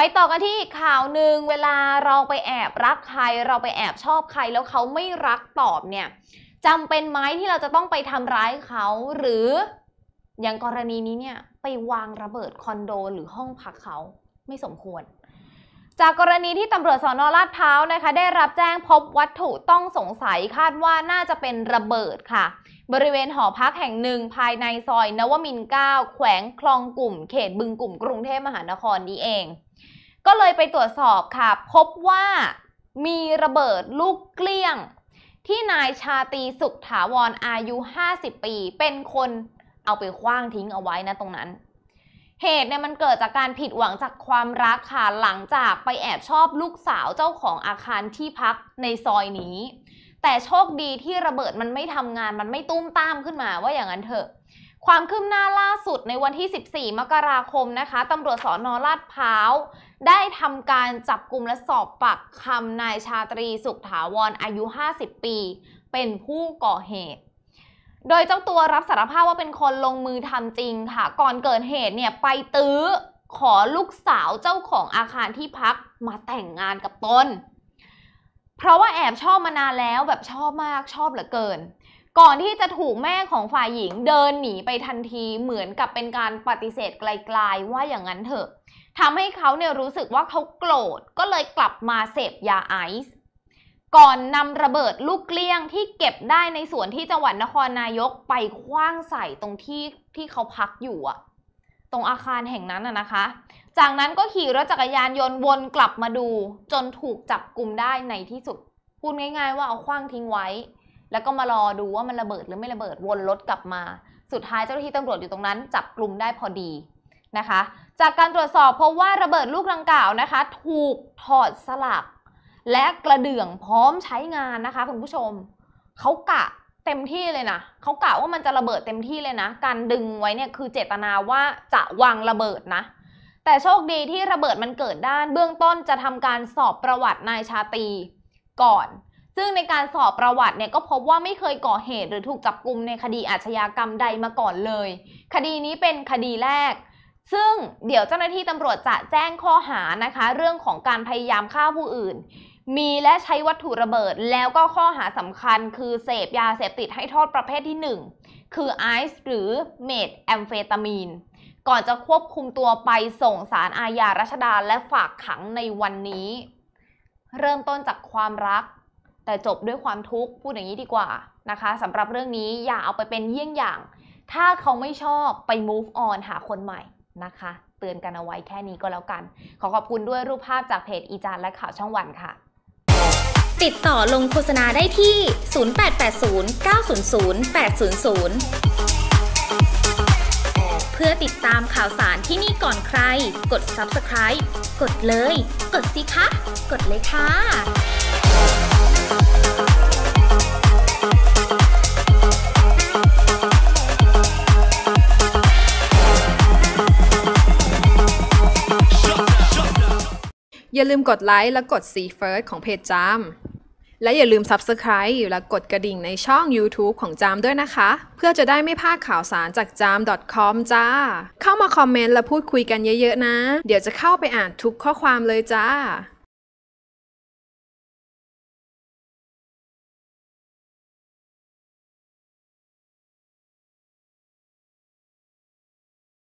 ไปต่อกันที่ข่าวหนึ่งเวลาเราไปแอบรักใคร เราไปแอบชอบใคร แล้วเขาไม่รักตอบเนี่ยจำเป็นไหมที่เราจะต้องไปทำร้ายเขา หรือ อย่างกรณีนี้เนี่ยไปวางระเบิดคอนโดหรือห้องพักเขาไม่สมควร จากกรณีที่ตำรวจสอนอลาดพร้าวนะคะ ได้รับแจ้งพบวัตถุต้องสงสัยคาดว่าน่าจะเป็นระเบิดค่ะ บริเวณหอพักแห่งหนึ่งภายในซอยนวมิน9แขวงคลองกลุ่ม เขตบึงกลุ่ม กรุงเทพมหานครนี้เองก็เลยไปตรวจสอบค่ะ พบว่ามีระเบิดลูกเกลี้ยงที่นายชาตีสุขถาวรอายุ 50 ปีเป็นคนเอาไปคว้างทิ้งเอาไว้นะตรงนั้น เหตุเนี่ยมันเกิดจากการผิดหวังจากความรักค่ะหลังจากไปแอบชอบลูกสาวเจ้าของอาคารที่พักในซอยนี้ แต่โชคดีที่ระเบิดมันไม่ทำงานมันไม่ตุ้มตามขึ้นมาว่าอย่างนั้นเถอะความคืบหน้าล่าสุดในวันที่ 14 มกราคมนะคะตำรวจสอนอลาดพร้าว ได้ทำการจับกลุ่มและสอบปากคำนายชาตรีสุขถาวรออายุ 50 ปี เป็นผู้ก่อเหตุ โดยเจ้าตัวรับสารภาพว่าเป็นคนลงมือทำจริงค่ะ ก่อนเกิดเหตุเนี่ย ไปตื้อขอลูกสาวเจ้าของอาคารที่พักมาแต่งงานกับตน เพราะว่าแอบชอบมานานแล้วแบบชอบมากชอบเหลือเกินก่อนที่จะถูกแม่ของฝ่ายหญิงเดินหนีไปทันทีเหมือนกับเป็นการปฏิเสธไกลๆว่าอย่างนั้นเถอะทำให้เขาเนี่ยรู้สึกว่าเขาโกรธ ก็เลยกลับมาเสพยาไอซ์ก่อนนำระเบิดลูกเกลี้ยงที่เก็บได้ในสวนที่จังหวัดนครนายกไปคว้างใส่ตรงที่ที่เขาพักอยู่อะตรงอาคารแห่งนั้นอะนะคะ จากนั้นก็ขี่รถจักรยานยนต์วนกลับมาดูจนถูกจับกลุ่มได้ในที่สุดพูดง่าย ๆ ว่าเอาคว้างทิ้งไว้แล้วก็มารอดูว่ามันระเบิดหรือไม่ระเบิดวนรถกลับมาสุดท้ายเจ้าหน้าที่ตำรวจอยู่ตรงนั้นจับกลุ่มได้พอดีนะคะ จากการตรวจสอบพบว่าระเบิดลูกดังกล่าวนะคะ ถูกถอดสลักและกระเดื่องพร้อมใช้งานนะคะคุณผู้ชมเขากะเต็มที่เลยนะเขากะว่ามันจะระเบิดเต็มที่เลยนะ การดึงไว้เนี่ยคือเจตนาว่าจะวางระเบิดนะ แต่โชคดีที่ระเบิดมันเกิดด้าน เบื้องต้นจะทำการสอบประวัตินายชาตีก่อนซึ่งในการสอบประวัติเนี่ยก็พบว่าไม่เคยก่อเหตุหรือถูกจับกลุมในคดีอาชญากรรมใดมาก่อนเลย คดีนี้เป็นคดีแรก ซึ่งเดี๋ยวเจ้าหน้าที่ตำรวจจะแจ้งข้อหานะคะ เรื่องของการพยายามฆ่าผู้อื่น มีและใช้วัตถุระเบิดแล้วก็ข้อหาสำคัญ คือเสพยาเสพติดให้โทษประเภทที่ 1 คือไอซ์หรือเมทแอมเฟตามีน ก่อนจะควบคุมตัวไปส่งสารอาญารัชดาและฝากขังในวันนี้ เริ่มต้นจากความรักแต่จบด้วยความทุกข์ พูดอย่างนี้ดีกว่านะคะสำหรับเรื่องนี้อย่าเอาไปเป็นเยี่ยงอย่าง ถ้าเขาไม่ชอบไป move on หาคนใหม่นะคะ เตือนกันเอาไว้แค่นี้ก็แล้วกัน ขอขอบคุณด้วยรูปภาพจากเพจอีจานและข่าวช่องวันค่ะ ติดต่อลงโฆษณาได้ที่ 0880 900 800 เพื่อติดตามข่าวสารที่นี่ก่อนใคร กด subscribe กดเลย กดสิคะกดเลยค่ะอย่าลืมกดไลค์และกดซีเฟิร์สของเพจจามและอย่าลืม Subscribe และกดกระดิ่งในช่อง YouTube ของจามด้วยนะคะ เพื่อจะได้ไม่พลาดข่าวสารจากจาม .com จ้า เข้ามาคอมเมนต์และพูดคุยกันเยอะๆนะ เดี๋ยวจะเข้าไปอ่านทุกข้อความเลยจ้า